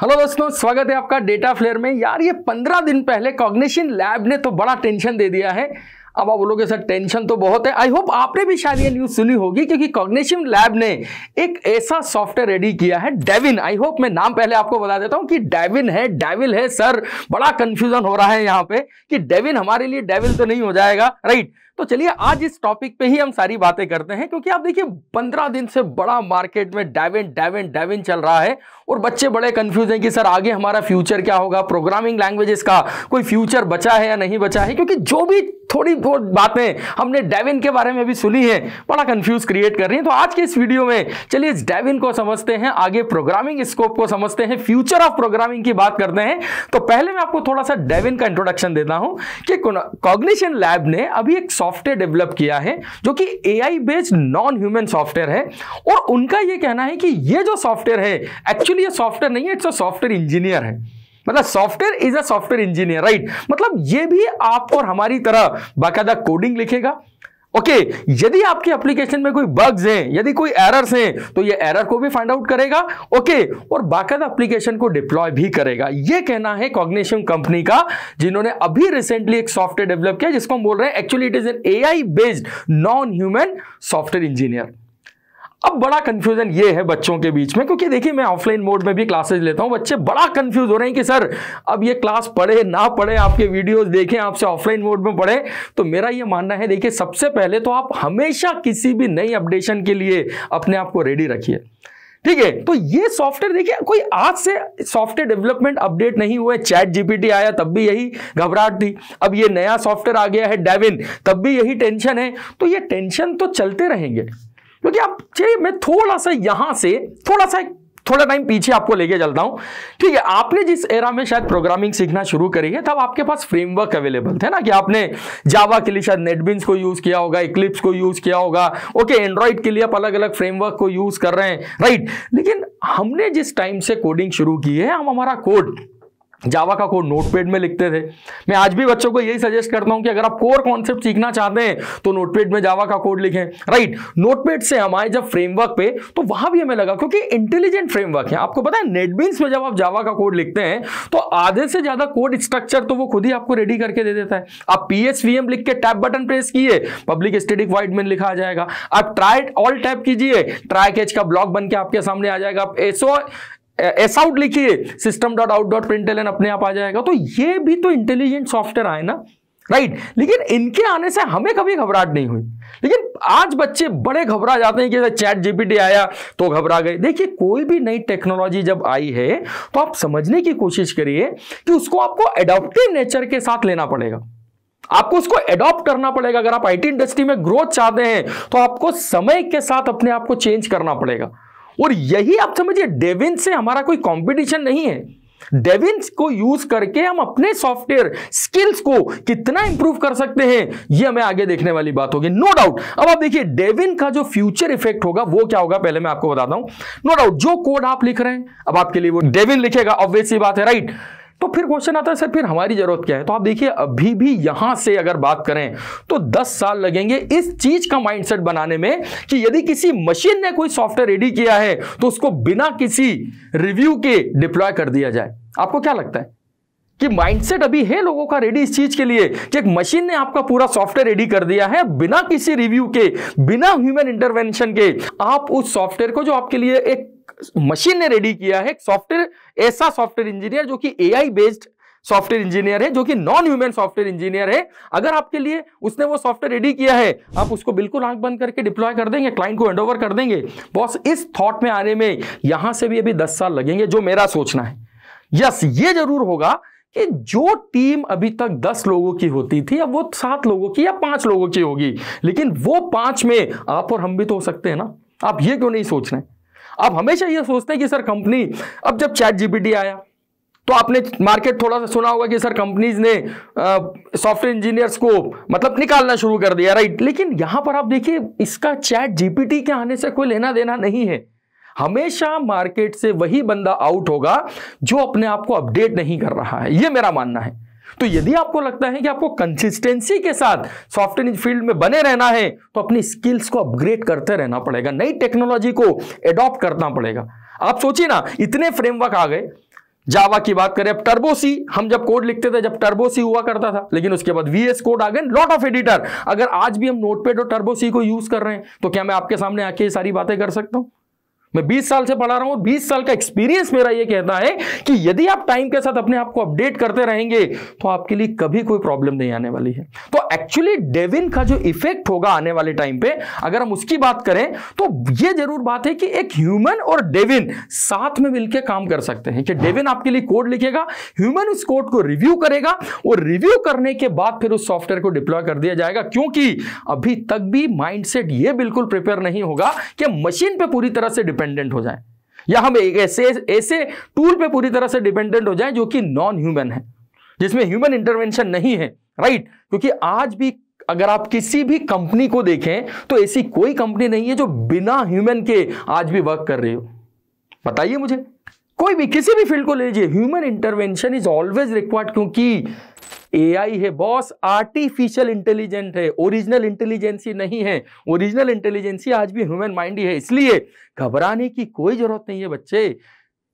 Hello दोस्तों स्वागत है आपका डेटा फ्लेयर में यार ये पंद्रह दिन पहले कॉग्निशन लैब ने तो बड़ा टेंशन दे दिया है अब आप बोलोगे सर टेंशन तो बहुत है आई होप आपने भी शायद ये न्यूज़ सुनी होगी क्योंकि कॉग्निशन लैब ने एक ऐसा सॉफ्टवेयर रेडी किया है डेविन आई होप मैं नाम पहले आपको बता देता हूँ कि डेविन है डेविल है सर बड़ा कंफ्यूजन हो रहा है यहाँ पे कि डेविन हमारे लिए डेविल तो नहीं हो जाएगा राइट तो चलिए आज इस टॉपिक पे ही हम सारी बातें करते हैं क्योंकि आप देखिए पंद्रह दिन से बड़ा मार्केट में डायविन डायविन डायविन चल रहा है और बच्चे बड़े कंफ्यूज हैं कि सर आगे हमारा फ्यूचर क्या होगा प्रोग्रामिंग लैंग्वेजेस का कोई फ्यूचर बचा है या नहीं बचा है क्योंकि जो भी थोड़ी बहुत बातें हमने डेविन के बारे में भी सुनी है बड़ा कंफ्यूज क्रिएट कर रही है तो आज के इस वीडियो में चलिए इस डेविन को समझते हैं आगे प्रोग्रामिंग स्कोप को समझते हैं फ्यूचर ऑफ प्रोग्रामिंग की बात करते हैं तो पहले मैं आपको थोड़ा सा डेविन का इंट्रोडक्शन देता हूं कि कॉग्निशन लैब ने अभी एक सॉफ्ट सॉफ्टवेयर डेवलप किया है जो कि AI based non human software है और उनका यह कहना है कि यह जो सॉफ्टवेयर है एक्चुअली यह सॉफ्टवेयर नहीं है इट्स अ सॉफ्टवेयर इंजीनियर है मतलब software is a software engineer right मतलब ये भी आप और हमारी तरह बाकायदा कोडिंग लिखेगा ओके okay, यदि आपके एप्लीकेशन में कोई बग्स हैं यदि कोई एरर्स हैं तो ये एरर को भी फाइंड आउट करेगा ओके okay, और बाकायदा एप्लीकेशन को डिप्लॉय भी करेगा ये कहना है कॉग्निशियम कंपनी का जिन्होंने अभी रिसेंटली एक सॉफ्टवेयर डेवलप किया जिसको हम बोल रहे हैं actually it is an AI based non human software engineer अब बड़ा कंफ्यूजन ये है बच्चों के बीच में क्योंकि देखिए मैं ऑफलाइन मोड में भी क्लासेज लेता हूँ बच्चे बड़ा कंफ्यूज हो रहे हैं कि सर अब ये क्लास पढ़े ना पढ़े आपके वीडियोस देखें आपसे ऑफलाइन मोड में पढ़े तो मेरा ये मानना है देखिए सबसे पहले तो आप हमेशा किसी भी नई अपडेशन के लिए अपने आप को रेडी रखिए ठीक है तो ये सॉफ्टवेयर देखिए कोई आज से सॉफ्टवेयर डेवलपमेंट अपडेट नहीं हुए चैट जीपीटी आया तब भी यही घबराहट थी अब ये नया सॉफ्टवेयर आ गया है डेविन तब भी यही टेंशन है तो ये टेंशन तो चलते रहेंगे क्योंकि आप चलिए मैं थोड़ा सा यहां से थोड़ा सा थोड़ा टाइम पीछे आपको लेके चलता हूं ठीक है आपने जिस एरा में शायद प्रोग्रामिंग सीखना शुरू करी है तब आपके पास फ्रेमवर्क अवेलेबल थे ना कि आपने जावा के लिए शायद नेटबिंस को यूज किया होगा इक्लिप्स को यूज किया होगा ओके एंड्रॉइड के लिए आप अलग अलग फ्रेमवर्क को यूज कर रहे हैं राइट लेकिन हमने जिस टाइम से कोडिंग शुरू की है हम हमारा कोड जावा का कोड नोटपेड में लिखते थे मैं आज भी बच्चों को यही सजेस्ट करता हूं कि अगर आप कोर कॉन्सेप्ट सीखना चाहते हैं तो नोटपेड में जावा का कोड लिखें राइट नोटपेड से हमारे जब फ्रेमवर्क पे तो वहां भी हमें लगा क्योंकि इंटेलिजेंट फ्रेमवर्क है आपको पता है नेटबीन्स में जब आप जावा का कोड लिखते हैं तो आधे से ज्यादा कोड स्ट्रक्चर तो वो खुद ही आपको रेडी करके दे देता है आप एम लिख के टैप बटन प्रेस किए पब्लिक स्टेटिक वाइड में लिखा जाएगा आप ट्राई ऑल टैप कीजिए ट्राई कैच का ब्लॉक बन के आपके सामने आ जाएगा आप एसओ एस आउट लिखिए system dot out dot print अपने आप आ जाएगा तो ये भी तो इंटेलिजेंट सॉफ्टवेयर आए ना राइट right. लेकिन इनके आने से हमें कभी घबराहट नहीं हुई लेकिन आज बच्चे बड़े घबरा जाते हैं कि चैट जीपीटी आया तो घबरा गए देखिए कोई भी नई टेक्नोलॉजी जब आई है तो आप समझने की कोशिश करिए कि उसको आपको एडॉप्टिव नेचर के साथ लेना पड़ेगा आपको उसको एडॉप्ट करना पड़ेगा अगर आप आईटी इंडस्ट्री में ग्रोथ चाहते हैं तो आपको समय के साथ अपने आप को चेंज करना पड़ेगा और यही आप समझिए डेविन से हमारा कोई कंपटीशन नहीं है डेविन को यूज करके हम अपने सॉफ्टवेयर स्किल्स को कितना इंप्रूव कर सकते हैं यह हमें आगे देखने वाली बात होगी नो डाउट अब आप देखिए डेविन का जो फ्यूचर इफेक्ट होगा वो क्या होगा पहले मैं आपको बताता हूं नो no डाउट जो कोड आप लिख रहे हैं अब आपके लिए वो डेविन लिखेगा ऑब्वियसली बात है राइट right? तो फिर क्वेश्चन आता है सर फिर हमारी जरूरत क्या है तो आप देखिए अभी भी यहां से अगर बात करें तो 10 साल लगेंगे इस चीज का माइंडसेट बनाने में कि यदि किसी मशीन ने कोई सॉफ्टवेयर रेडी किया है तो उसको बिना किसी रिव्यू के डिप्लॉय कर दिया जाए आपको क्या लगता है कि माइंडसेट अभी है लोगों का रेडी इस चीज के लिए कि एक मशीन ने आपका पूरा सॉफ्टवेयर रेडी कर दिया है बिना किसी रिव्यू के बिना ह्यूमन इंटरवेंशन के आप उस सॉफ्टवेयर को जो आपके लिए एक मशीन ने रेडी किया है सॉफ्टवेयर ऐसा सॉफ्टवेयर इंजीनियर जो कि एआई बेस्ड सॉफ्टवेयर इंजीनियर है जो कि नॉन ह्यूमन सॉफ्टवेयर इंजीनियर है अगर आपके लिए उसने वो सॉफ्टवेयर रेडी किया है आप उसको बिल्कुल आंख बंद करके डिप्लॉय कर देंगे क्लाइंट को हैंड कर देंगे बॉस इस थॉट में आने में यहां से भी अभी दस साल लगेंगे जो मेरा सोचना है यस ये जरूर होगा कि जो टीम अभी तक दस लोगों की होती थी अब वो सात लोगों की या पांच लोगों की होगी लेकिन वो पांच में आप और हम भी तो हो सकते हैं ना आप ये क्यों नहीं सोच रहे हैं आप हमेशा ये सोचते हैं कि सर कंपनी अब जब चैट जीपीटी आया तो आपने मार्केट थोड़ा सा सुना होगा कि सर कंपनीज ने सॉफ्टवेयर इंजीनियर्स को मतलब निकालना शुरू कर दिया राइट लेकिन यहां पर आप देखिए इसका चैट जीपीटी के आने से कोई लेना देना नहीं है हमेशा मार्केट से वही बंदा आउट होगा जो अपने आप को अपडेट नहीं कर रहा है यह मेरा मानना है तो यदि आपको लगता है कि आपको कंसिस्टेंसी के साथ सॉफ्टवेयर फील्ड में बने रहना है तो अपनी स्किल्स को अपग्रेड करते रहना पड़ेगा नई टेक्नोलॉजी को एडॉप्ट करना पड़ेगा आप सोचिए ना इतने फ्रेमवर्क आ गए जावा की बात करें अब टर्बोसी हम जब कोड लिखते थे जब टर्बोसी हुआ करता था लेकिन उसके बाद वीएस कोड आ गए लॉट ऑफ एडिटर अगर आज भी हम नोटपेड और टर्बोसी को यूज कर रहे हैं तो क्या मैं आपके सामने आके ये सारी बातें कर सकता हूं मैं 20 साल से पढ़ा रहा हूं और 20 साल का एक्सपीरियंस मेरा ये कहता है कि यदि आप टाइम के साथ अपने आप को अपडेट करते रहेंगे तो आपके लिए कभी कोई प्रॉब्लम नहीं आने वाली है तो एक्चुअली डेविन का जो इफेक्ट होगा आने वाले टाइम पे अगर हम उसकी बात करें तो ये जरूर बात है कि एक ह्यूमन और डेविन साथ में मिलकर काम कर सकते हैं कि डेविन आपके लिए कोड लिखेगा ह्यूमन उस कोड को रिव्यू करेगा और रिव्यू करने के बाद फिर उस सॉफ्टवेयर को डिप्लॉय कर दिया जाएगा क्योंकि अभी तक भी माइंड यह बिल्कुल प्रिपेयर नहीं होगा कि मशीन पर पूरी तरह से डिपेंड डिपेंडेंट हो जाए या हम एक ऐसे ऐसे टूल पे पूरी तरह से डिपेंडेंट हो जाए जो कि नॉन ह्यूमन है जिसमें ह्यूमन इंटरवेंशन नहीं है राइट क्योंकि आज भी अगर आप किसी भी कंपनी को देखें तो ऐसी कोई कंपनी नहीं है जो बिना ह्यूमन के आज भी वर्क कर रही हो बताइए मुझे कोई भी किसी भी फील्ड को ले लीजिए human intervention is always required क्योंकि एआई है बॉस आर्टिफिशियल इंटेलिजेंट है ओरिजिनल इंटेलिजेंसी नहीं है ओरिजिनल इंटेलिजेंसी आज भी ह्यूमन माइंड ही है इसलिए घबराने की कोई ज़रूरत नहीं है बच्चे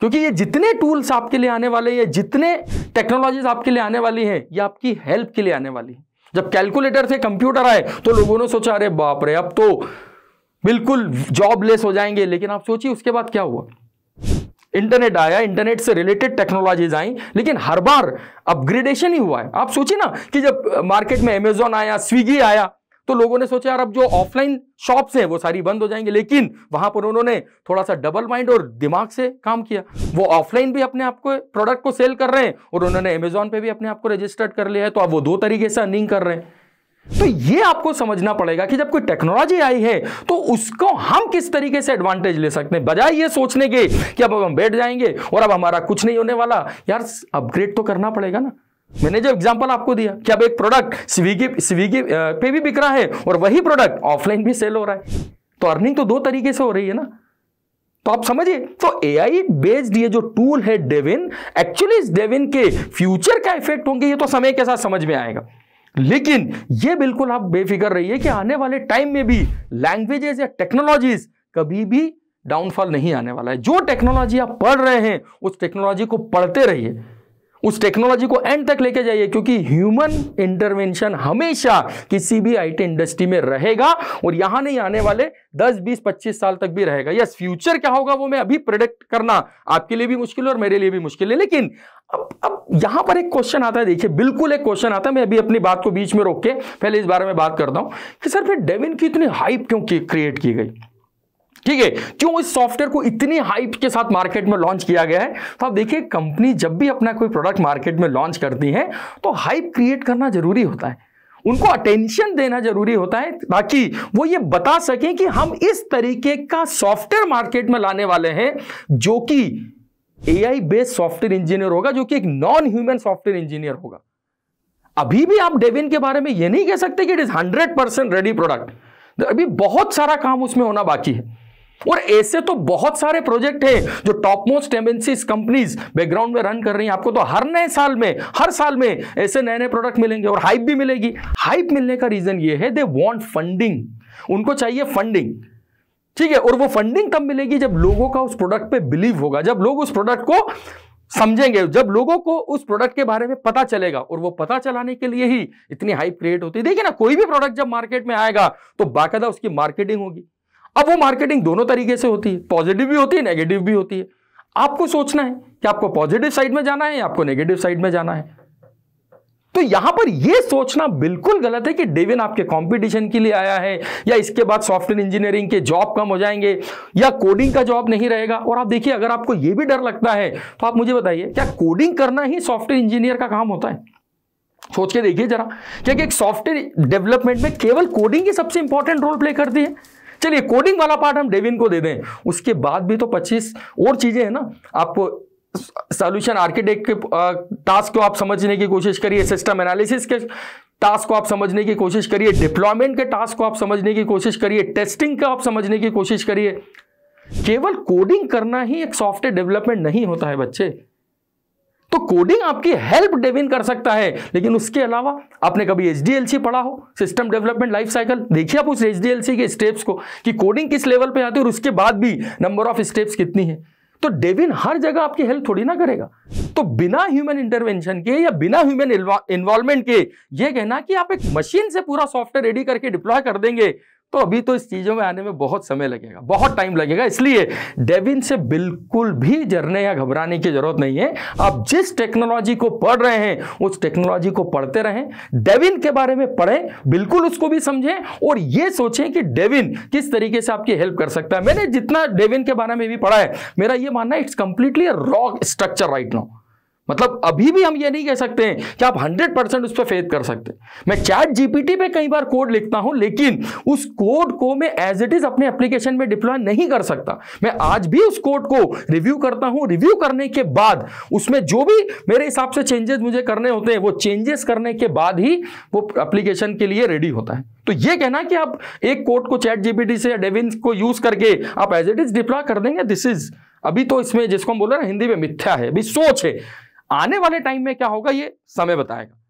क्योंकि ये जितने टूल्स आपके लिए आने वाले हैं जितने टेक्नोलॉजीज आपके लिए आने वाली हैं ये आपकी हेल्प के लिए आने वाली है जब कैलकुलेटर से कंप्यूटर आए तो लोगों ने सोचा अरे बाप रे अब तो बिल्कुल जॉबलेस हो जाएंगे लेकिन आप सोचिए उसके बाद क्या हुआ इंटरनेट आया इंटरनेट से रिलेटेड टेक्नोलॉजीज आई लेकिन हर बार अपग्रेडेशन ही हुआ है आप सोचिए ना कि जब मार्केट में अमेजोन आया स्विगी आया तो लोगों ने सोचा यार अब जो ऑफलाइन शॉप्स हैं वो सारी बंद हो जाएंगे लेकिन वहां पर उन्होंने थोड़ा सा डबल माइंड और दिमाग से काम किया वो ऑफलाइन भी अपने आप को प्रोडक्ट को सेल कर रहे हैं और उन्होंने अमेजोन पे भी अपने आप को रजिस्टर्ड कर लिया है तो अब वो दो तरीके से अर्निंग कर रहे हैं तो ये आपको समझना पड़ेगा कि जब कोई टेक्नोलॉजी आई है तो उसको हम किस तरीके से एडवांटेज ले सकते हैं बजाय ये सोचने के कि अब हम बैठ जाएंगे और अब हमारा कुछ नहीं होने वाला यार अपग्रेड तो करना पड़ेगा ना मैंने जो एग्जांपल आपको दिया कि अब एक प्रोडक्ट स्विगी स्विगी पे भी बिक रहा है और वही प्रोडक्ट ऑफलाइन भी सेल हो रहा है तो अर्निंग तो दो तरीके से हो रही है ना तो आप समझिए तो ए आई बेस्ड ये जो टूल है डेविन एक्चुअली इस डेविन के फ्यूचर क्या इफेक्ट होंगे ये तो समय के साथ समझ में आएगा लेकिन ये बिल्कुल आप बेफिक्र रहिए कि आने वाले टाइम में भी लैंग्वेजेस या टेक्नोलॉजीज कभी भी डाउनफॉल नहीं आने वाला है जो टेक्नोलॉजी आप पढ़ रहे हैं उस टेक्नोलॉजी को पढ़ते रहिए उस टेक्नोलॉजी को एंड तक लेके जाइए क्योंकि ह्यूमन इंटरवेंशन हमेशा किसी भी आईटी इंडस्ट्री में रहेगा और यहां नहीं आने वाले 10, 20, 25 साल तक भी रहेगा यस फ्यूचर क्या होगा वो मैं अभी प्रोडक्ट करना आपके लिए भी मुश्किल है और मेरे लिए भी मुश्किल है लेकिन अब अब यहां पर एक क्वेश्चन आता है देखिए बिल्कुल एक क्वेश्चन आता है मैं अभी अपनी बात को बीच में रोक के पहले इस बारे में बात करता हूं कि सर फिर डेविन की इतनी हाइप क्यों क्रिएट की गई ठीक है क्यों इस सॉफ्टवेयर को इतनी हाइप के साथ मार्केट में लॉन्च किया गया है तो आप देखिए कंपनी जब भी अपना कोई प्रोडक्ट मार्केट में लॉन्च करती है तो हाइप क्रिएट करना जरूरी होता है उनको अटेंशन देना जरूरी होता है ताकि वो ये बता सकें कि हम इस तरीके का सॉफ्टवेयर मार्केट में लाने वाले हैं जो कि एआई बेस्ड सॉफ्टवेयर इंजीनियर होगा जो कि एक नॉन ह्यूमन सॉफ्टवेयर इंजीनियर होगा अभी भी आप डेविन के बारे में ये नहीं कह सकते कि it is hundred percent ready product अभी बहुत सारा काम उसमें होना बाकी है और ऐसे तो बहुत सारे प्रोजेक्ट हैं जो top most MNCs companies background में रन कर रही हैं आपको तो हर नए साल में हर साल में ऐसे नए नए प्रोडक्ट मिलेंगे और हाइप भी मिलेगी हाइप मिलने का रीजन ये है दे वांट फंडिंग उनको चाहिए फंडिंग ठीक है और वो फंडिंग तब मिलेगी जब लोगों का उस प्रोडक्ट पर बिलीव होगा जब लोग उस प्रोडक्ट को समझेंगे जब लोगों को उस प्रोडक्ट के बारे में पता चलेगा और वो पता चलाने के लिए ही इतनी हाइप क्रिएट होती है देखिए ना कोई भी प्रोडक्ट जब मार्केट में आएगा तो बाकायदा उसकी मार्केटिंग होगी अब वो मार्केटिंग दोनों तरीके से होती है पॉजिटिव भी होती है नेगेटिव भी होती है आपको सोचना है कि आपको पॉजिटिव साइड में जाना है या आपको नेगेटिव साइड में जाना है तो यहां पर यह सोचना बिल्कुल गलत है कि डेविन आपके कंपटीशन के लिए आया है या इसके बाद सॉफ्टवेयर इंजीनियरिंग के जॉब कम हो जाएंगे या कोडिंग का जॉब नहीं रहेगा और आप देखिए अगर आपको यह भी डर लगता है तो आप मुझे बताइए क्या कोडिंग करना ही सॉफ्टवेयर इंजीनियर का काम होता है सोच के देखिए जरा क्योंकि एक सॉफ्टवेयर डेवलपमेंट में केवल कोडिंग ही सबसे इंपॉर्टेंट रोल प्ले करती है चलिए कोडिंग वाला पार्ट हम डेविन को दे दें उसके बाद भी तो पच्चीस और चीज़ें हैं ना आपको सॉल्यूशन आर्किटेक्ट के टास्क को आप समझने की कोशिश करिए सिस्टम एनालिसिस के टास्क को आप समझने की कोशिश करिए डिप्लॉयमेंट के टास्क को आप समझने की कोशिश करिए टेस्टिंग का आप समझने की कोशिश करिए केवल कोडिंग करना ही एक सॉफ्टवेयर डेवलपमेंट नहीं होता है बच्चे तो कोडिंग आपकी हेल्प डेविन कर सकता है लेकिन उसके अलावा आपने कभी एच पढ़ा हो सिस्टम डेवलपमेंट लाइफ साइकिल देखिए आप उस एच के स्टेप्स को कि कोडिंग किस लेवल पे आती है और उसके बाद भी नंबर ऑफ स्टेप्स कितनी है तो डेविन हर जगह आपकी हेल्प थोड़ी ना करेगा तो बिना ह्यूमन इंटरवेंशन के या बिना ह्यूमन इन्वॉल्वमेंट के ये कहना कि आप एक मशीन से पूरा सॉफ्टवेयर रेडी करके डिप्लॉय कर देंगे तो अभी तो इस चीज़ों में आने में बहुत समय लगेगा बहुत टाइम लगेगा इसलिए डेविन से बिल्कुल भी जरने या घबराने की जरूरत नहीं है आप जिस टेक्नोलॉजी को पढ़ रहे हैं उस टेक्नोलॉजी को पढ़ते रहें डेविन के बारे में पढ़ें बिल्कुल उसको भी समझें और ये सोचें कि डेविन किस तरीके से आपकी हेल्प कर सकता है मैंने जितना डेविन के बारे में भी पढ़ा है मेरा ये मानना है it's completely rock structure right now मतलब अभी भी हम ये नहीं कह सकते हैं कि आप 100 परसेंट उस पर फेथ कर सकते मैं चैट जीपीटी पे कई बार कोड लिखता हूं लेकिन उस कोड को मैं एज इट इज अपने एप्लीकेशन में डिप्लॉय नहीं कर सकता मैं आज भी उस कोड को रिव्यू करता हूं रिव्यू करने के बाद उसमें जो भी मेरे हिसाब से चेंजेस मुझे करने होते हैं वो चेंजेस करने के बाद ही वो एप्लीकेशन के लिए रेडी होता है तो ये कहना कि आप एक कोड को चैट जीपीटी से या डेविन को यूज करके आप एज इट इज डिप्लॉय कर देंगे दिस इज अभी तो इसमें जिसको हम बोल रहे हैं हिंदी में मिथ्या है अभी सोच है आने वाले टाइम में क्या होगा ये समय बताएगा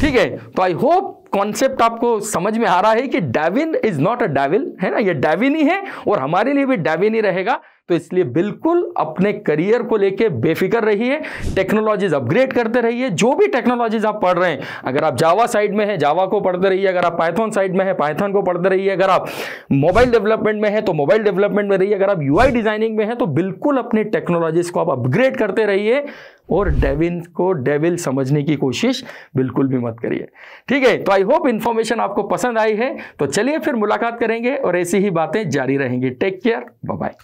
ठीक है तो आई होप कॉन्सेप्ट आपको समझ में आ रहा है कि Devin is not a devil है ना ये डेविन ही है और हमारे लिए भी डेविन ही रहेगा तो इसलिए बिल्कुल अपने करियर को लेके बेफिक्र रहिए टेक्नोलॉजीज अपग्रेड करते रहिए जो भी टेक्नोलॉजीज आप पढ़ रहे हैं अगर आप जावा साइड में हैं जावा को पढ़ते रहिए अगर आप पाइथन साइड में हैं पाइथन को पढ़ते रहिए अगर आप मोबाइल डेवलपमेंट में हैं तो मोबाइल डेवलपमेंट में रहिए अगर आप यूआई डिजाइनिंग में हैं तो बिल्कुल अपने टेक्नोलॉजीज को आप अपग्रेड करते रहिए और डेविन को डेविल समझने की कोशिश बिल्कुल भी मत करिए ठीक है तो आई होप इन्फॉर्मेशन आपको पसंद आई है तो चलिए फिर मुलाकात करेंगे और ऐसी ही बातें जारी रहेंगी टेक केयर बाय